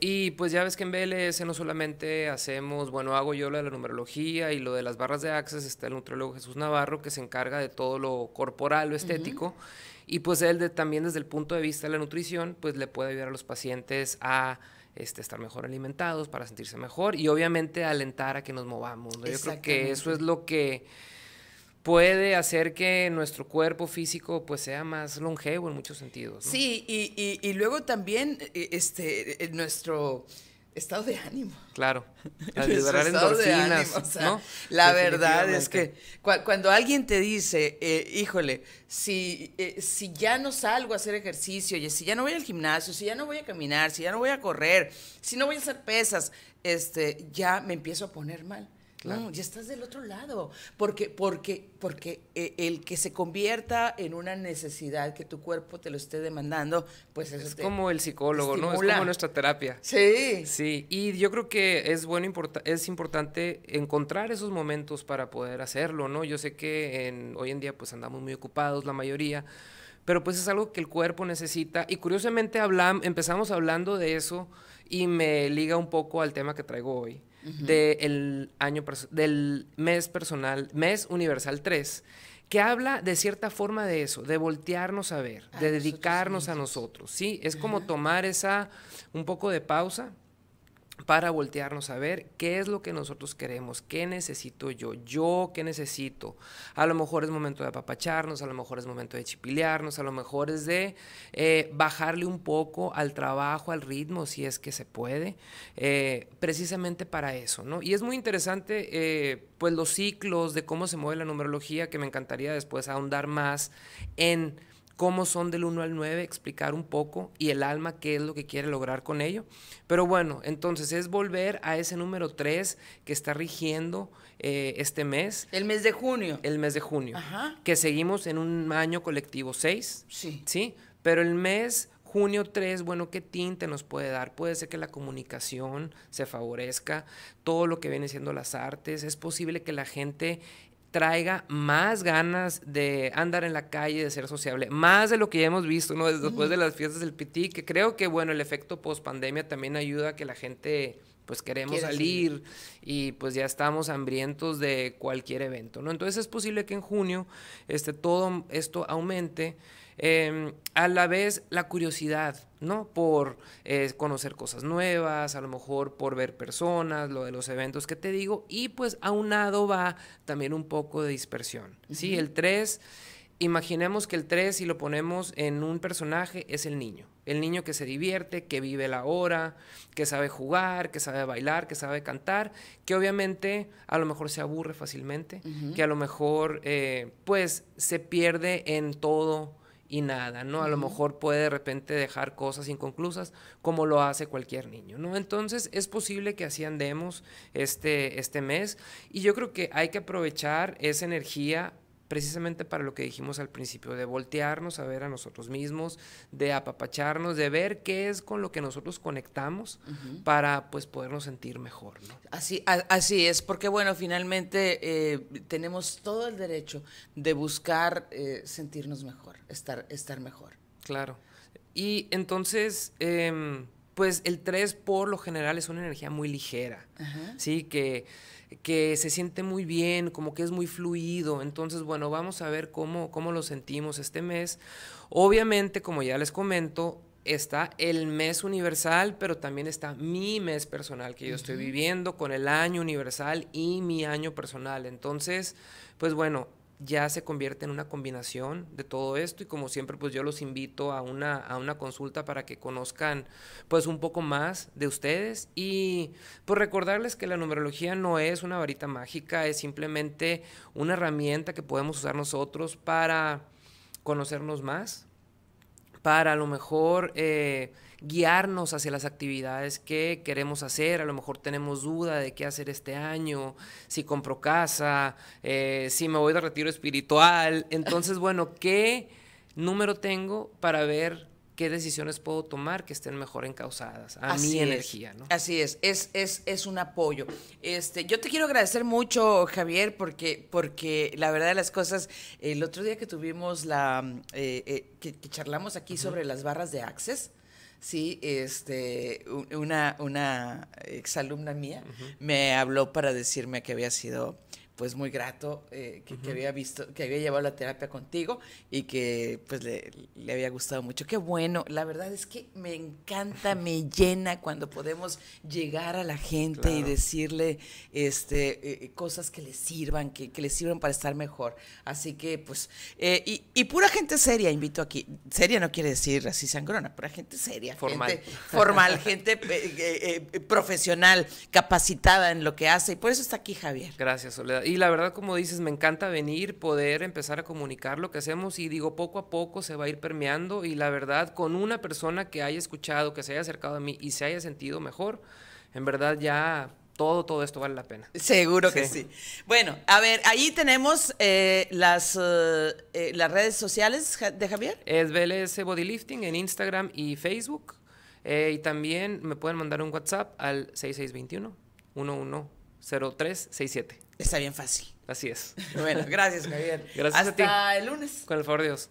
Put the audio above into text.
Y pues ya ves que en BLS no solamente hacemos, bueno, hago yo lo de la numerología y lo de las barras de Access, está el nutriólogo Jesús Navarro que se encarga de todo lo corporal, lo estético, y pues él también desde el punto de vista de la nutrición, pues le puede ayudar a los pacientes a este, estar mejor alimentados, para sentirse mejor y obviamente alentar a que nos movamos. Yo creo que eso es lo que puede hacer que nuestro cuerpo físico pues sea más longevo en muchos sentidos. Sí, y, luego también eh, este, eh, nuestro estado de ánimo. Claro, liberar endorfinas. La verdad es que cuando alguien te dice, eh, híjole, si, si ya no salgo a hacer ejercicio, y si ya no voy al gimnasio, si ya no voy a caminar, si ya no voy a correr, si no voy a hacer pesas, este, ya me empiezo a poner mal. No, ya estás del otro lado, porque, porque, porque eh, el que se convierta en una necesidad que tu cuerpo te lo esté demandando, pues eso es como el psicólogo, ¿no? Es como nuestra terapia. Sí. Sí, y yo creo que es bueno es importante encontrar esos momentos para poder hacerlo, ¿no? Yo sé que en, hoy en día pues andamos muy ocupados la mayoría, pero pues es algo que el cuerpo necesita y curiosamente empezamos hablando de eso y me liga un poco al tema que traigo hoy del año del mes personal, mes universal 3, que habla de cierta forma de eso, de voltearnos a ver, de dedicarnos a nosotros, ¿sí? Es como tomar esa un poco de pausa para voltearnos a ver qué es lo que nosotros queremos, qué necesito yo, yo qué necesito. A lo mejor es momento de apapacharnos, a lo mejor es momento de chipilearnos, a lo mejor es de eh, bajarle un poco al trabajo, al ritmo, si es que se puede, eh, precisamente para eso, ¿no? Y es muy interesante, eh, pues, los ciclos de cómo se mueve la numerología, que me encantaría después ahondar más en cómo son del 1 al 9, explicar un poco y el alma qué es lo que quiere lograr con ello. Pero bueno, entonces es volver a ese número 3 que está rigiendo eh, este mes. El mes de junio. El mes de junio. Que seguimos en un año colectivo 6. Sí. Sí, pero el mes junio 3, bueno, ¿qué tinte nos puede dar? Puede ser que la comunicación se favorezca, todo lo que viene siendo las artes, es posible que la gente traiga más ganas de andar en la calle, de ser sociable, más de lo que ya hemos visto, ¿no? Después de las fiestas del PT, que creo que, bueno, el efecto post pandemia también ayuda a que la gente, pues, queremos salir, salir y pues ya estamos hambrientos de cualquier evento, ¿no? Entonces es posible que en junio, este, todo esto aumente. Em, a la vez la curiosidad, ¿no? Por eh, conocer cosas nuevas, a lo mejor por ver personas, lo de los eventos que te digo, y pues a un lado va también un poco de dispersión, ¿sí? El 3, imaginemos que el 3, si lo ponemos en un personaje, es el niño. El niño que se divierte, que vive la hora, que sabe jugar, que sabe bailar, que sabe cantar, que obviamente a lo mejor se aburre fácilmente, que a lo mejor eh, pues se pierde en todo y nada, ¿no? A lo mejor puede de repente dejar cosas inconclusas como lo hace cualquier niño, ¿no? Entonces es posible que así andemos este, este mes y yo creo que hay que aprovechar esa energía precisamente para lo que dijimos al principio, de voltearnos a ver a nosotros mismos, de apapacharnos, de ver qué es con lo que nosotros conectamos para pues podernos sentir mejor. Así, así es, porque bueno, finalmente eh, tenemos todo el derecho de buscar eh, sentirnos mejor, estar, estar mejor. Claro. Y entonces... Em, pues el 3 por lo general es una energía muy ligera, ¿sí? Que, que se siente muy bien, como que es muy fluido. Entonces, bueno, vamos a ver cómo, cómo lo sentimos este mes. Obviamente, como ya les comento, está el mes universal, pero también está mi mes personal que yo estoy viviendo con el año universal y mi año personal. Entonces, pues bueno, ya se convierte en una combinación de todo esto y como siempre pues yo los invito a una, consulta para que conozcan pues un poco más de ustedes y pues recordarles que la numerología no es una varita mágica, es simplemente una herramienta que podemos usar nosotros para conocernos más, para a lo mejor eh, guiarnos hacia las actividades que queremos hacer. A lo mejor tenemos duda de qué hacer este año, si compro casa, eh, si me voy de retiro espiritual. Entonces, bueno, ¿qué número tengo para ver qué decisiones puedo tomar que estén mejor encausadas a mi energía. ¿no? Así es. es, es, es un apoyo. Este, yo te quiero agradecer mucho, Javier, porque, porque la verdad de las cosas, el otro día que tuvimos la, eh, eh, que, charlamos aquí sobre las barras de Access, sí, este, una, una exalumna mía me habló para decirme que había sido pues muy grato eh, que, había visto, que había llevado la terapia contigo y que pues le, había gustado mucho. Qué bueno, la verdad es que me encanta, me llena cuando podemos llegar a la gente y decirle este, eh, cosas que le sirvan, que, que le sirvan para estar mejor. Así que pues, eh, y, y, pura gente seria invito aquí. Seria no quiere decir así sangrona, pura gente seria. Formal. formal, gente profesional, capacitada en lo que hace. Y por eso está aquí Javier. Gracias, Soledad y la verdad, como dices, me encanta venir, poder empezar a comunicar lo que hacemos y digo, poco a poco se va a ir permeando y la verdad, con una persona que haya escuchado, que se haya acercado a mí y se haya sentido mejor, en verdad ya todo, todo esto vale la pena. Seguro que sí. Bueno, a ver, ahí tenemos eh, las, eh, eh, las redes sociales de Javier. Es BLS Bodylifting en Instagram y Facebook. y también me pueden mandar un WhatsApp al 6621 11 0367. Está bien fácil. Así es. Bueno, gracias, Javier. Gracias Hasta a ti. el lunes. Con el favor de Dios.